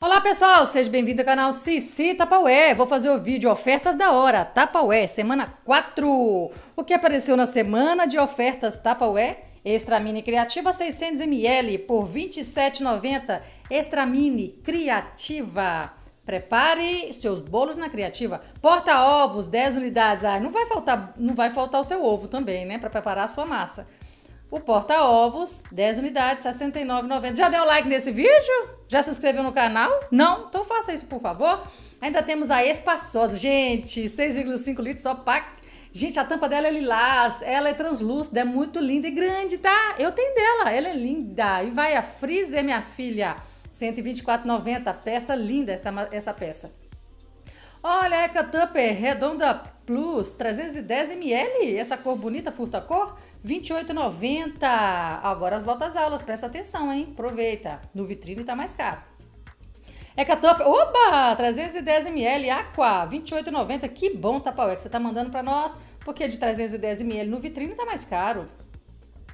Olá pessoal, seja bem-vindo ao canal Cici Tapaué. Vou fazer o vídeo Ofertas da Hora, Tapaué, semana 4. O que apareceu na semana de ofertas Tapaué? Extra Mini Criativa 600ml por R$ 27,90. Extra Mini Criativa. Prepare seus bolos na Criativa. Porta-ovos, 10 unidades. Ai, não vai faltar, não vai faltar o seu ovo também, né, para preparar a sua massa. O porta-ovos, 10 unidades, 69,90. Já deu like nesse vídeo? Já se inscreveu no canal? Não? Então faça isso, por favor. Ainda temos a espaçosa, gente, 6,5 litros, só pack. Gente, a tampa dela é lilás, ela é translúcida, é muito linda e grande, tá? Eu tenho dela, ela é linda. E vai a freezer, minha filha, 124,90. Peça linda essa, essa peça. Olha, a tampa é redonda Plus 310 ml, essa cor bonita, furta cor, 28,90. Agora as voltas aulas, presta atenção, hein? Aproveita. No vitrine tá mais caro. Ecatop, oba, 310 ml, Aqua, 28,90. Que bom, Tapaué, que você tá mandando para nós, porque de 310 ml no vitrine tá mais caro.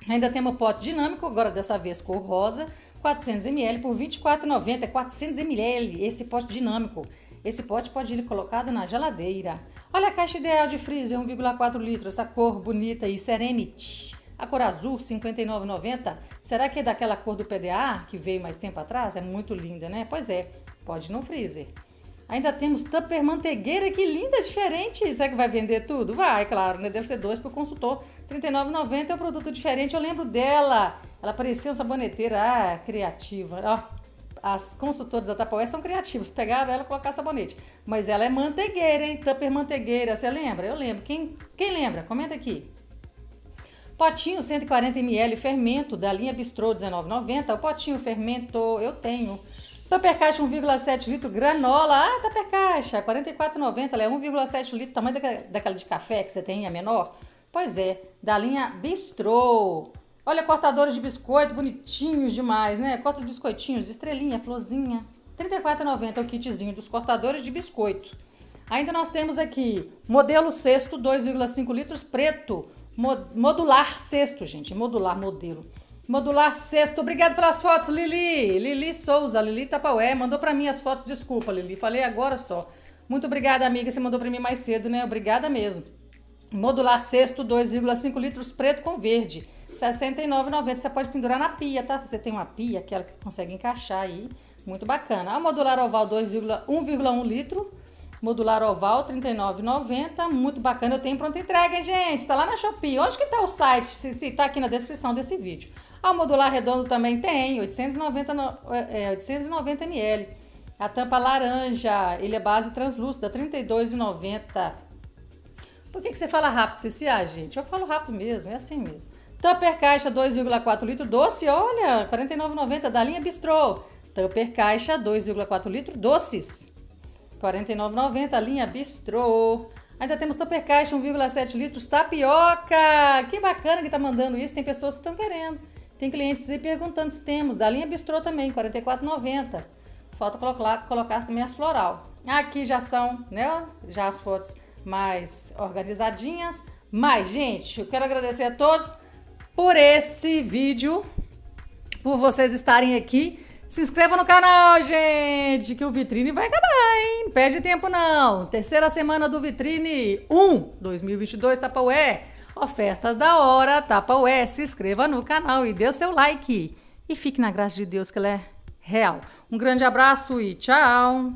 Ainda temos o pote dinâmico, agora dessa vez cor rosa, 400 ml por 24,90. 400 ml esse pote dinâmico. Esse pote pode ir colocado na geladeira. Olha a caixa ideal de freezer, 1,4 litros, essa cor bonita e Serenity. A cor azul, 59,90. Será que é daquela cor do PDA que veio mais tempo atrás? É muito linda, né? Pois é, pode ir no freezer. Ainda temos tupper mantegueira, que linda, diferente. Será que vai vender tudo? Vai, claro, né? Deve ser dois para o consultor. R$ 39,90 é um produto diferente, eu lembro dela. Ela parecia uma saboneteira, ah, criativa. Ó, as consultoras da Tapaué são criativas, pegaram ela e colocaram sabonete. Mas ela é manteigueira, hein? Tupper manteigueira, você lembra? Eu lembro. Quem, quem lembra? Comenta aqui. Potinho 140ml fermento da linha Bistrô 19,90. O potinho fermento eu tenho. Tupper caixa 1,7 litro granola. Ah, Tupper caixa 44,90. Ela é 1,7 litro, tamanho daquela de café que você tem, a menor. Pois é, da linha Bistrô. Olha, cortadores de biscoito, bonitinhos demais, né? Corta os biscoitinhos, estrelinha, florzinha. R$ 34,90 é o kitzinho dos cortadores de biscoito. Ainda nós temos aqui modelo sexto, 2,5 litros, preto. Modular sexto, gente. Modular, modelo. Modular sexto. Obrigado pelas fotos, Lili. Lili Souza, Lili Tapaué. Mandou para mim as fotos. Desculpa, Lili. Falei agora só. Muito obrigada, amiga. Você mandou para mim mais cedo, né? Obrigada mesmo. Modular sexto, 2,5 litros, preto com verde. 69,90 você pode pendurar na pia, tá? Se você tem uma pia, aquela que consegue encaixar aí, muito bacana. A modular oval 1,1 litro, modular oval 39,90, muito bacana. Eu tenho pronta entrega, hein, gente? Tá lá na Shopee. Onde que tá o site? Se, se tá aqui na descrição desse vídeo. A modular redondo também tem, 890, é, 890 é, ml. A tampa laranja, ele é base translúcida, 32,90. Por que, que você fala rápido, Ceci? Ah, gente, eu falo rápido mesmo, é assim mesmo. Tupper caixa 2,4 litro doce, olha, 49,90 da linha Bistrô. Tupper caixa 2,4 litro doces, 49,90 linha Bistrô. Ainda temos Tupper caixa 1,7 litros tapioca. Que bacana que tá mandando isso, tem pessoas que estão querendo. Tem clientes aí perguntando se temos, da linha Bistrô também, 44,90. Falta colocar, colocar também as floral. Aqui já são, né, já as fotos mais organizadinhas. Mas, gente, eu quero agradecer a todos por esse vídeo, por vocês estarem aqui. Se inscreva no canal, gente, que o Vitrine vai acabar, hein? Não perde tempo não. Terceira semana do Vitrine 1 2022 Tapaué. Ofertas da hora, Tapaué. Se inscreva no canal e dê seu like. E fique na graça de Deus que ela é real. Um grande abraço e tchau.